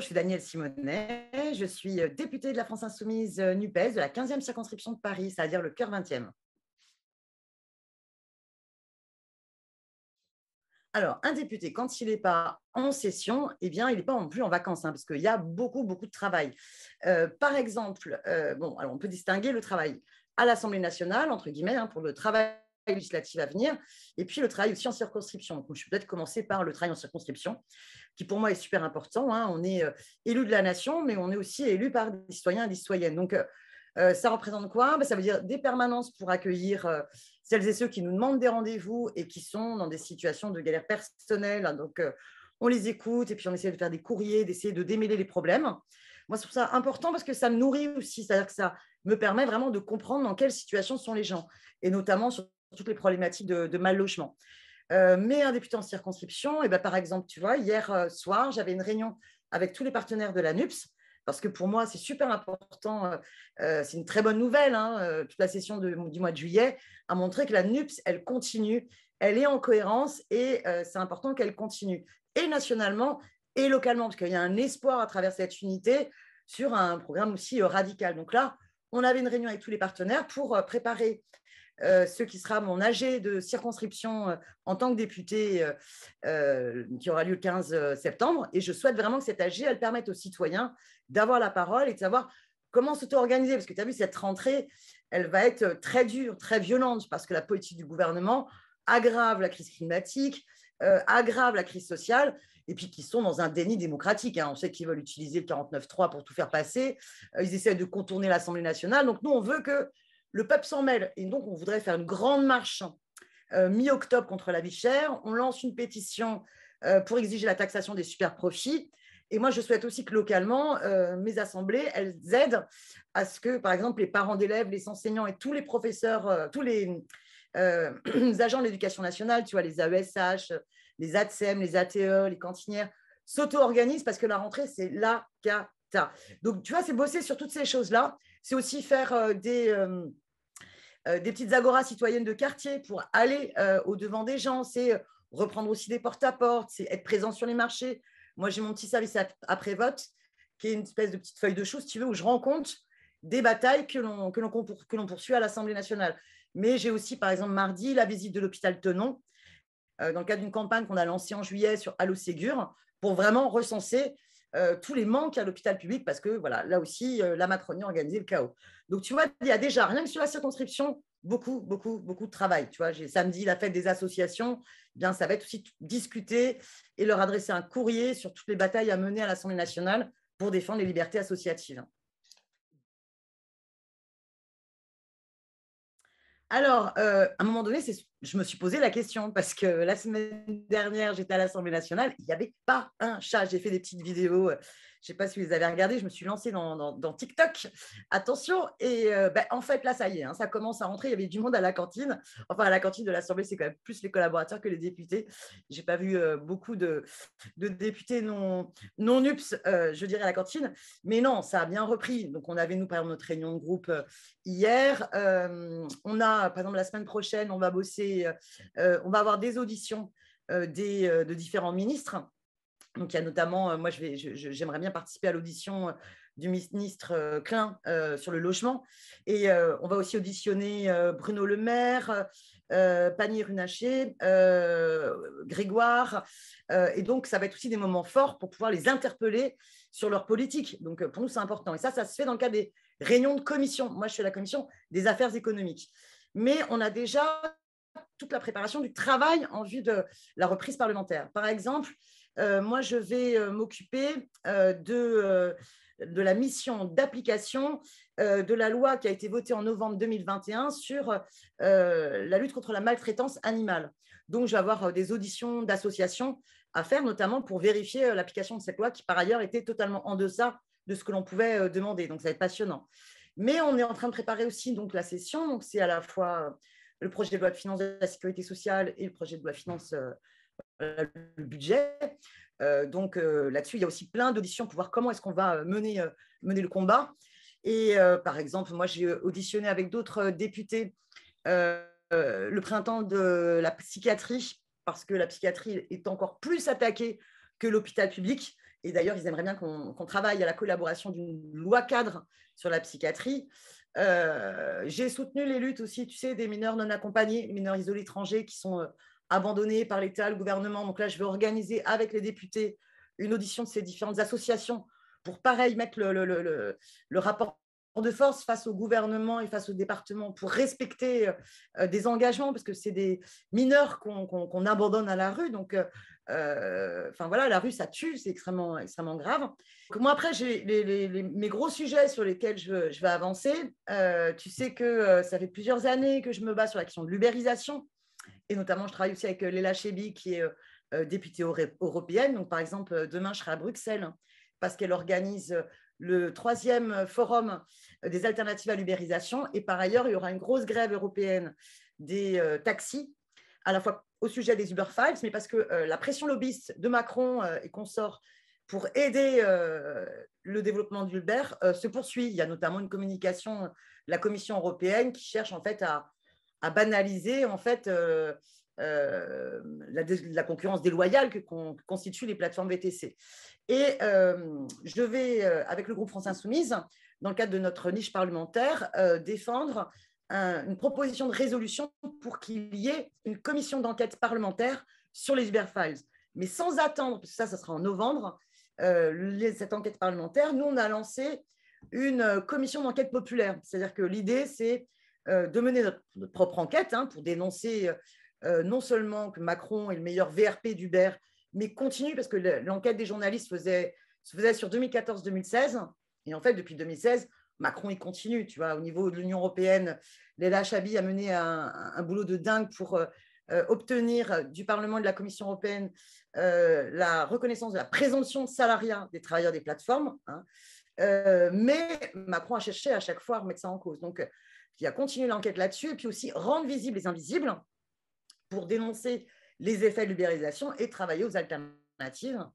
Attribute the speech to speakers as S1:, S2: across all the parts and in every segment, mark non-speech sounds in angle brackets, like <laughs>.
S1: je suis Danielle Simonet, je suis euh, députée de la France Insoumise euh, NUPES de la 15e circonscription de Paris, c'est-à-dire le cœur 20e. Alors, un député, quand il n'est pas en session, eh bien, il n'est pas non plus en vacances, hein, parce qu'il y a beaucoup, beaucoup de travail. Euh, par exemple, bon, alors on peut distinguer le travail à l'Assemblée nationale, entre guillemets, hein, pour le travail législative à venir, et puis le travail aussi en circonscription. Donc, je vais peut-être commencer par le travail en circonscription, qui pour moi est super important. Hein. On est euh, élu de la nation, mais on est aussi élu par des citoyens et des citoyennes. Donc, euh, euh, ça représente quoi bah, Ça veut dire des permanences pour accueillir celles et ceux qui nous demandent des rendez-vous et qui sont dans des situations de galère personnelle. Hein. donc, on les écoute et puis on essaie de faire des courriers, d'essayer de démêler les problèmes. Moi, je trouve ça important parce que ça me nourrit aussi, c'est-à-dire que ça me permet vraiment de comprendre dans quelle situation sont les gens, et notamment sur toutes les problématiques de, mal logement. Euh, mais un député en circonscription, et eh ben, par exemple, tu vois, hier euh, soir, j'avais une réunion avec tous les partenaires de la NUPS, parce que pour moi, c'est super important, euh, c'est une très bonne nouvelle, hein, toute la session de, du mois de juillet a montré que la NUPS, elle continue, elle est en cohérence, et c'est important qu'elle continue, et nationalement, et localement, parce qu'il y a un espoir à travers cette unité sur un programme aussi radical. Donc là, on avait une réunion avec tous les partenaires pour préparer euh, ce qui sera mon AG de circonscription euh, en tant que député euh, qui aura lieu le 15 septembre. Et je souhaite vraiment que cet AG, elle permette aux citoyens d'avoir la parole et de savoir comment s'auto-organiser. Parce que tu as vu, cette rentrée, elle va être très dure, très violente, parce que la politique du gouvernement aggrave la crise climatique, aggrave la crise sociale, et puis qui sont dans un déni démocratique. Hein. On sait qu'ils veulent utiliser le 49.3 pour tout faire passer. ils essaient de contourner l'Assemblée nationale. Donc nous, on veut que le peuple s'en mêle et donc on voudrait faire une grande marche euh, mi-octobre contre la vie chère. On lance une pétition euh, pour exiger la taxation des super profits. Et moi, je souhaite aussi que localement, euh, mes assemblées, elles aident à ce que, par exemple, les parents d'élèves, les enseignants et tous les professeurs, tous <clears throat> les, agents de l'éducation nationale, tu vois, les AESH, les ATSEM, les ATE, les cantinières, s'auto-organisent parce que la rentrée, c'est la cata. Donc, tu vois, c'est bosser sur toutes ces choses-là. C'est aussi faire euh, euh, euh, des... petites agoras citoyennes de quartier pour aller au-devant des gens, c'est reprendre aussi des porte-à-porte, c'est être présent sur les marchés. Moi, j'ai mon petit service après-vote, qui est une espèce de petite feuille de choses, si tu veux, où je rencontre des batailles que l'on, que l'on, que l'on poursuit à l'Assemblée nationale. Mais j'ai aussi, par exemple, mardi, la visite de l'hôpital Tenon, dans le cadre d'une campagne qu'on a lancée en juillet sur Allo Ségur, pour vraiment recenser euh, tous les manques à l'hôpital public, parce que voilà, là aussi, euh, la Macronie a organisé le chaos. Donc, tu vois, il y a déjà, rien que sur la circonscription, beaucoup, beaucoup, beaucoup de travail. Tu vois, j'ai samedi la fête des associations, eh bien, ça va être aussi discuter et leur adresser un courrier sur toutes les batailles à mener à l'Assemblée nationale pour défendre les libertés associatives. Alors, euh, à un moment donné, c'est je me suis posé la question parce que la semaine dernière, j'étais à l'Assemblée nationale, il n'y avait pas un chat. J'ai fait des petites vidéos, euh, je ne sais pas si vous les avez regardées, je me suis lancée dans, TikTok. Attention, et euh, ben, en fait, là, ça y est, hein, ça commence à rentrer. Il y avait du monde à la cantine. Enfin, à la cantine de l'Assemblée, c'est quand même plus les collaborateurs que les députés. Je n'ai pas vu euh, beaucoup de, députés non, non UPS, je dirais, à la cantine. Mais non, ça a bien repris. Donc, on avait, nous, par exemple, notre réunion de groupe hier. on a, par exemple, la semaine prochaine, on va bosser euh, euh, on va avoir des auditions euh, de différents ministres. Donc, il y a notamment, moi, j'aimerais bien participer à l'audition du ministre Klein sur le logement. Et on va aussi auditionner Bruno Le Maire, Panier runacher Grégoire. et donc, ça va être aussi des moments forts pour pouvoir les interpeller sur leur politique. Donc, pour nous, c'est important. Et ça, ça se fait dans le cadre des réunions de commission. Moi, je suis la commission des affaires économiques. Mais on a déjà toute la préparation du travail en vue de la reprise parlementaire. Par exemple, euh, moi, je vais euh, m'occuper euh, de, de, la mission d'application de la loi qui a été votée en novembre 2021 sur la lutte contre la maltraitance animale. Donc, je vais avoir des auditions d'associations à faire, notamment pour vérifier l'application de cette loi qui, par ailleurs, était totalement en deçà de ce que l'on pouvait demander. Donc, ça va être passionnant. Mais on est en train de préparer aussi donc, la session. Donc, c'est à la fois le projet de loi de finances de la sécurité sociale et le projet de loi de finances euh, euh, le budget. Euh, donc là-dessus, il y a aussi plein d'auditions pour voir comment est-ce qu'on va mener, mener le combat. Et par exemple, moi, j'ai auditionné avec d'autres députés le printemps de la psychiatrie, parce que la psychiatrie est encore plus attaquée que l'hôpital public. Et d'ailleurs, ils aimeraient bien qu'on travaille à la collaboration d'une loi cadre sur la psychiatrie. Euh, j'ai soutenu les luttes aussi, tu sais, des mineurs non accompagnés, mineurs isolés étrangers qui sont euh, abandonnés par l'État, le gouvernement. Donc là, je vais organiser avec les députés une audition de ces différentes associations pour, pareil, mettre le, le, le rapport de force face au gouvernement et face au département pour respecter euh, des engagements, parce que c'est des mineurs qu'on abandonne à la rue. Donc, euh, euh, enfin voilà, la rue, ça tue, c'est extrêmement, extrêmement grave. moi, après, j'ai mes gros sujets sur lesquels je, vais avancer. tu sais que ça fait plusieurs années que je me bats sur la question de l'ubérisation, et notamment, je travaille aussi avec Léla Chebi, qui est députée européenne. Donc, par exemple, demain, je serai à Bruxelles hein, parce qu'elle organise le troisième forum des alternatives à l'ubérisation. Et par ailleurs, il y aura une grosse grève européenne des euh, taxis, à la fois au sujet des Uber Files, mais parce que euh, la pression lobbyiste de Macron euh, et consorts pour aider le développement d'Uber se poursuit. Il y a notamment une communication de la Commission européenne qui cherche en fait à, banaliser en fait euh, la, concurrence déloyale que constituent les plateformes VTC. Et euh, je vais, euh, avec le groupe France Insoumise, dans le cadre de notre niche parlementaire, défendre une proposition de résolution pour qu'il y ait une commission d'enquête parlementaire sur les Files Mais sans attendre, parce que ça, ça sera en novembre, cette enquête parlementaire, nous, on a lancé une commission d'enquête populaire. C'est-à-dire que l'idée, c'est de mener notre, propre enquête hein, pour dénoncer euh, non seulement que Macron est le meilleur VRP d'Uber, mais continue, parce que l'enquête des journalistes faisait, se faisait sur 2014-2016. Et en fait, depuis 2016, Macron, il continue. Tu vois, au niveau de l'Union européenne, Léla Chabi a mené un, boulot de dingue pour euh, euh, obtenir du Parlement et de la Commission européenne la reconnaissance de la présomption salariale des travailleurs des plateformes. Hein. mais Macron a cherché à chaque fois à remettre ça en cause. Donc, il a continué l'enquête là-dessus, et puis aussi rendre visibles les invisibles pour dénoncer les effets de l'ubérisation et travailler aux alternatives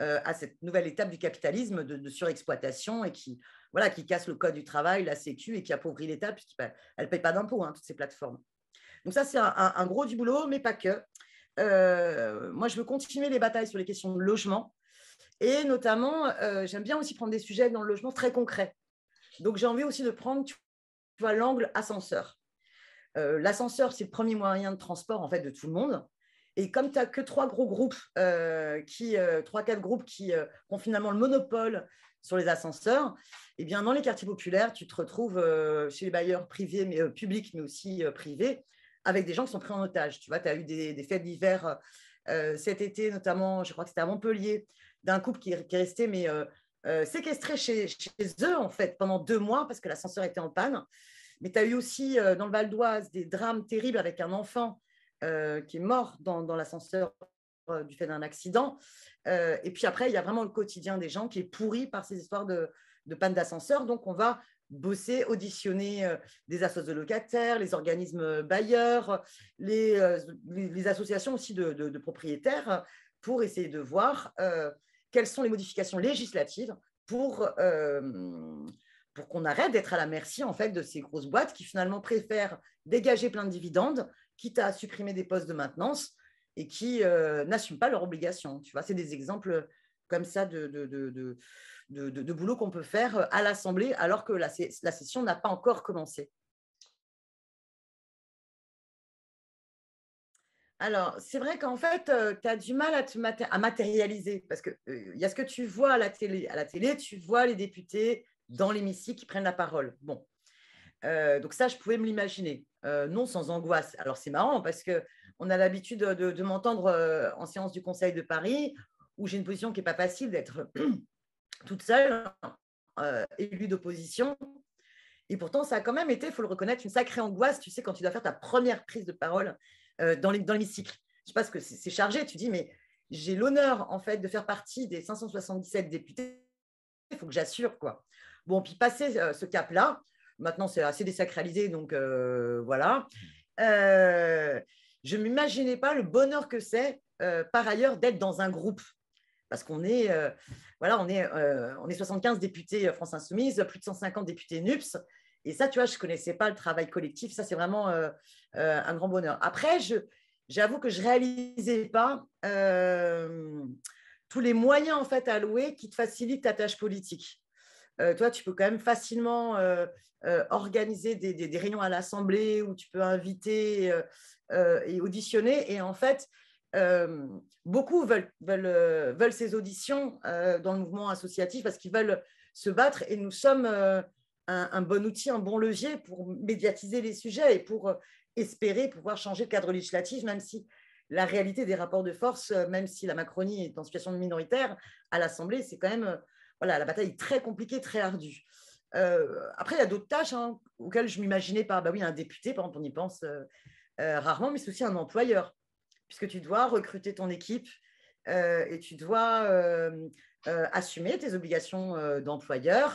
S1: euh, à cette nouvelle étape du capitalisme de, surexploitation et qui, voilà, qui casse le code du travail, la sécu et qui appauvrit l'État puisqu'elle ne paye pas d'impôts, hein, toutes ces plateformes. Donc ça, c'est un, gros du boulot, mais pas que. Euh, moi, je veux continuer les batailles sur les questions de logement. Et notamment, euh, j'aime bien aussi prendre des sujets dans le logement très concrets. Donc, j'ai envie aussi de prendre l'angle ascenseur. Euh, l'ascenseur, c'est le premier moyen de transport en fait de tout le monde. Et comme tu n'as que trois gros groupes, euh, qui, euh, trois, quatre groupes qui ont finalement le monopole sur les ascenseurs, eh bien, dans les quartiers populaires, tu te retrouves chez les bailleurs privés, mais publics, mais aussi privés, avec des gens qui sont pris en otage. Tu vois, as eu des, fêtes d'hiver divers cet été, notamment, je crois que c'était à Montpellier, d'un couple qui, est resté, mais séquestré chez, chez, eux, en fait, pendant deux mois, parce que l'ascenseur était en panne. Mais tu as eu aussi euh, dans le Val d'Oise des drames terribles avec un enfant euh, qui est mort dans, l'ascenseur euh, du fait d'un accident. et puis après, il y a vraiment le quotidien des gens qui est pourri par ces histoires de, panne d'ascenseur. Donc on va bosser, auditionner des associations de locataires, les organismes bailleurs, les, associations aussi de, propriétaires pour essayer de voir quelles sont les modifications législatives pour pour qu'on arrête d'être à la merci en fait de ces grosses boîtes qui finalement préfèrent dégager plein de dividendes, quitte à supprimer des postes de maintenance et qui euh, n'assument pas leurs obligations. Tu vois, c'est des exemples comme ça de, boulot qu'on peut faire à l'Assemblée alors que la, session n'a pas encore commencé. Alors, c'est vrai qu'en fait, euh, tu as du mal à, te matérialiser parce qu'il euh, il y a ce que tu vois À la télé, tu vois les députés, dans l'hémicycle qui prennent la parole. Bon. Euh, donc ça, je pouvais me l'imaginer, euh, non sans angoisse. Alors c'est marrant parce que on a l'habitude de, m'entendre euh, en séance du Conseil de Paris où j'ai une position qui n'est pas facile d'être <clears throat> toute seule, hein, élue d'opposition. Et pourtant, ça a quand même été, il faut le reconnaître, une sacrée angoisse, tu sais, quand tu dois faire ta première prise de parole dans l'hémicycle. Je sais pas ce que c'est chargé, tu dis, mais j'ai l'honneur en fait de faire partie des 577 députés, il faut que j'assure quoi. Bon, puis passer euh, ce cap-là, maintenant c'est assez désacralisé, donc euh, voilà. Euh, je ne m'imaginais pas le bonheur que c'est, par ailleurs, d'être dans un groupe parce qu'on est, voilà, on est, 75 députés France Insoumise, plus de 150 députés NUPS. Et ça, tu vois, je ne connaissais pas le travail collectif. Ça, c'est vraiment un grand bonheur. Après, j'avoue que je ne réalisais pas tous les moyens en fait, alloués qui te facilitent ta tâche politique. Euh, toi, tu peux quand même facilement euh, euh, organiser des, réunions à l'Assemblée où tu peux inviter et auditionner. Et en fait, beaucoup veulent, ces auditions dans le mouvement associatif parce qu'ils veulent se battre et nous sommes un, un, bon outil, un bon levier pour médiatiser les sujets et pour espérer pouvoir changer le cadre législatif, même si la réalité des rapports de force, même si la Macronie est en situation de minoritaire, à l'Assemblée, c'est quand même voilà, la bataille est très compliquée, très ardue. Euh, après, il y a d'autres tâches hein, auxquelles je m'imaginais pas. Bah oui, un député, par exemple, on y pense euh, euh, rarement, mais c'est aussi un employeur, puisque tu dois recruter ton équipe et tu dois assumer tes obligations d'employeur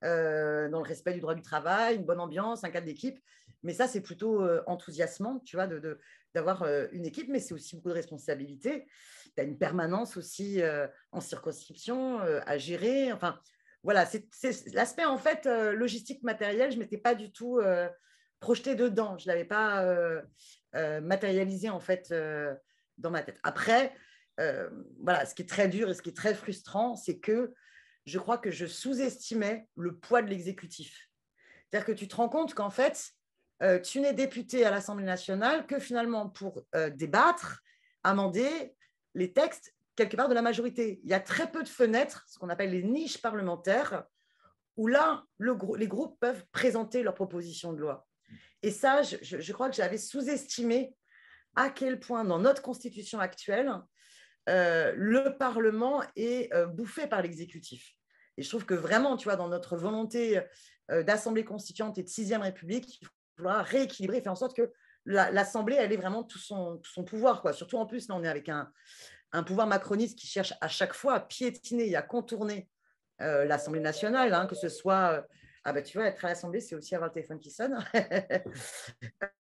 S1: dans le respect du droit du travail, une bonne ambiance, un cadre d'équipe. Mais ça, c'est plutôt euh, enthousiasmant, tu vois, d'avoir euh, une équipe, mais c'est aussi beaucoup de responsabilités. Tu as une permanence aussi euh, en circonscription à gérer. Enfin, voilà, c'est l'aspect, en fait, logistique matériel, je ne m'étais pas du tout projeté dedans. Je ne l'avais pas matérialisé, en fait, dans ma tête. Après, voilà, ce qui est très dur et ce qui est très frustrant, c'est que je crois que je sous-estimais le poids de l'exécutif. C'est-à-dire que tu te rends compte qu'en fait, euh, tu n'es député à l'Assemblée nationale que finalement pour euh, débattre, amender les textes quelque part de la majorité. Il y a très peu de fenêtres, ce qu'on appelle les niches parlementaires, où là, les groupes peuvent présenter leurs propositions de loi. Et ça, je, crois que j'avais sous-estimé à quel point dans notre constitution actuelle, euh, le Parlement est bouffé par l'exécutif. Et je trouve que vraiment, tu vois, dans notre volonté d'Assemblée constituante et de sixième République, il pouvoir rééquilibrer, faire en sorte que l'Assemblée, elle ait vraiment tout son, pouvoir. Quoi. Surtout en plus, là, on est avec un, pouvoir macroniste qui cherche à chaque fois à piétiner et à contourner euh, l'Assemblée nationale, hein, que ce soit. Euh, ah ben, tu vois, être à l'Assemblée, c'est aussi avoir le téléphone qui sonne. <laughs>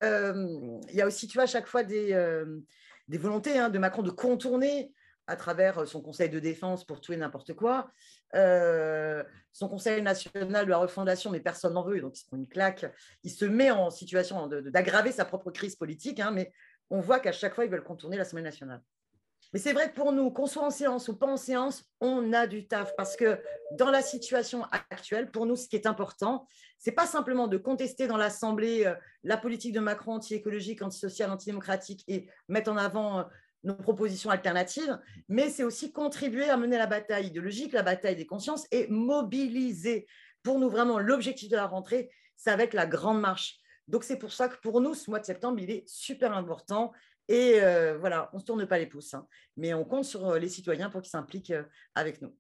S1: Euh, il y a aussi, tu vois, à chaque fois des, volontés hein, de Macron de contourner à travers euh, son conseil de défense pour tout et n'importe quoi, euh, son conseil national de la refondation, mais personne n'en veut, donc ils se une claque, il se met en situation d'aggraver sa propre crise politique, hein, mais on voit qu'à chaque fois, ils veulent contourner l'Assemblée nationale. Mais c'est vrai que pour nous, qu'on soit en séance ou pas en séance, on a du taf, parce que dans la situation actuelle, pour nous, ce qui est important, c'est pas simplement de contester dans l'Assemblée euh, la politique de Macron anti-écologique, anti antidémocratique, et mettre en avant nos propositions alternatives, mais c'est aussi contribuer à mener la bataille idéologique, la bataille des consciences et mobiliser. Pour nous, vraiment, l'objectif de la rentrée, va avec la grande marche. Donc, c'est pour ça que pour nous, ce mois de septembre, il est super important. Et euh, voilà, on ne se tourne pas les pouces, hein, mais on compte sur euh, les citoyens pour qu'ils s'impliquent euh, avec nous.